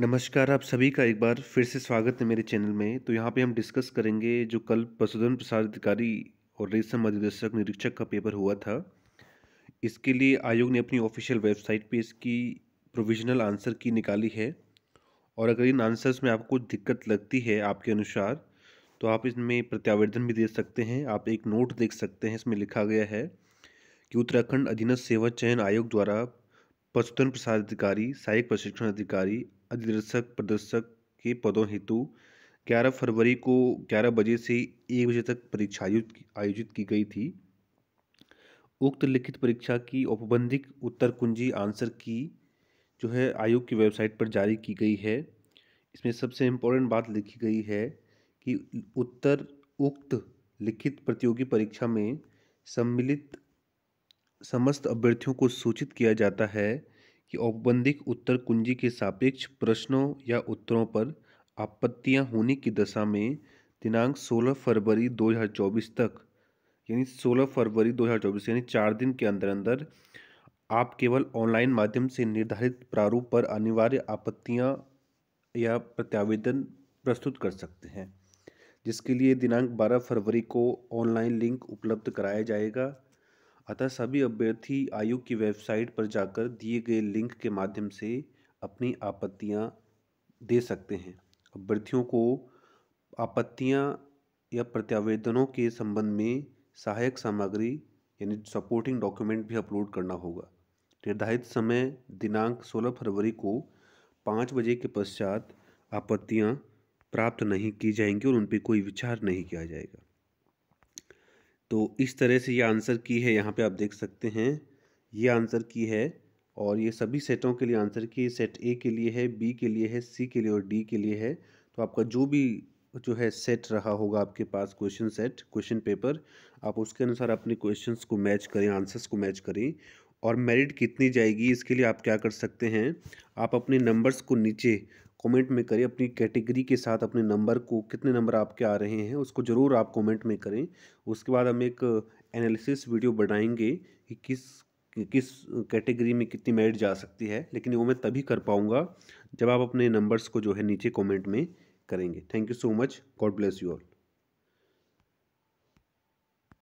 नमस्कार आप सभी का एक बार फिर से स्वागत है मेरे चैनल में तो यहाँ पे हम डिस्कस करेंगे जो कल पशुधन प्रसार अधिकारी और रेशम अधिदर्शक निरीक्षक का पेपर हुआ था इसके लिए आयोग ने अपनी ऑफिशियल वेबसाइट पे इसकी प्रोविजनल आंसर की निकाली है और अगर इन आंसर्स में आपको दिक्कत लगती है आपके अनुसार तो आप इसमें प्रत्यावेदन भी दे सकते हैं आप एक नोट देख सकते हैं इसमें लिखा गया है कि उत्तराखंड अधीनस्थ सेवा चयन आयोग द्वारा पशुधन प्रसार अधिकारी सहायक प्रशिक्षण अधिकारी अधिदर्शक प्रदर्शक के पदों हेतु 11 फरवरी को 11 बजे से 1 बजे तक परीक्षा आयोजित की गई थी उक्त लिखित परीक्षा की औपबंधिक उत्तर कुंजी आंसर की जो है आयोग की वेबसाइट पर जारी की गई है इसमें सबसे इम्पोर्टेंट बात लिखी गई है कि उत्तर उक्त लिखित प्रतियोगी परीक्षा में सम्मिलित समस्त अभ्यर्थियों को सूचित किया जाता है कि औपबंधिक उत्तर कुंजी के सापेक्ष प्रश्नों या उत्तरों पर आपत्तियां होने की दशा में दिनांक 16 फरवरी 2024 तक यानी 16 फरवरी 2024 यानी चार दिन के अंदर अंदर आप केवल ऑनलाइन माध्यम से निर्धारित प्रारूप पर अनिवार्य आपत्तियां या प्रत्यावेदन प्रस्तुत कर सकते हैं जिसके लिए दिनांक 12 फरवरी को ऑनलाइन लिंक उपलब्ध कराया जाएगा अतः सभी अभ्यर्थी आयोग की वेबसाइट पर जाकर दिए गए लिंक के माध्यम से अपनी आपत्तियां दे सकते हैं अभ्यर्थियों को आपत्तियां या प्रत्यावेदनों के संबंध में सहायक सामग्री यानी सपोर्टिंग डॉक्यूमेंट भी अपलोड करना होगा निर्धारित समय दिनांक 16 फरवरी को पाँच बजे के पश्चात आपत्तियां प्राप्त नहीं की जाएंगी और उन पर कोई विचार नहीं किया जाएगा तो इस तरह से ये आंसर की है यहाँ पे आप देख सकते हैं ये आंसर की है और ये सभी सेटों के लिए आंसर की सेट ए के लिए है बी के लिए है सी के लिए और डी के लिए है तो आपका जो भी जो है सेट रहा होगा आपके पास क्वेश्चन सेट क्वेश्चन पेपर आप उसके अनुसार अपने क्वेश्चंस को मैच करें आंसर्स को मैच करें और मेरिट कितनी जाएगी इसके लिए आप क्या कर सकते हैं आप अपने नंबर्स को नीचे कमेंट में करें अपनी कैटेगरी के साथ अपने नंबर को कितने नंबर आपके आ रहे हैं उसको ज़रूर आप कमेंट में करें उसके बाद हम एक एनालिसिस वीडियो बनाएंगे कि किस किस कैटेगरी में कितनी मेरिट जा सकती है लेकिन वो मैं तभी कर पाऊँगा जब आप अपने नंबर्स को जो है नीचे कॉमेंट में करेंगे thank you so much God bless you all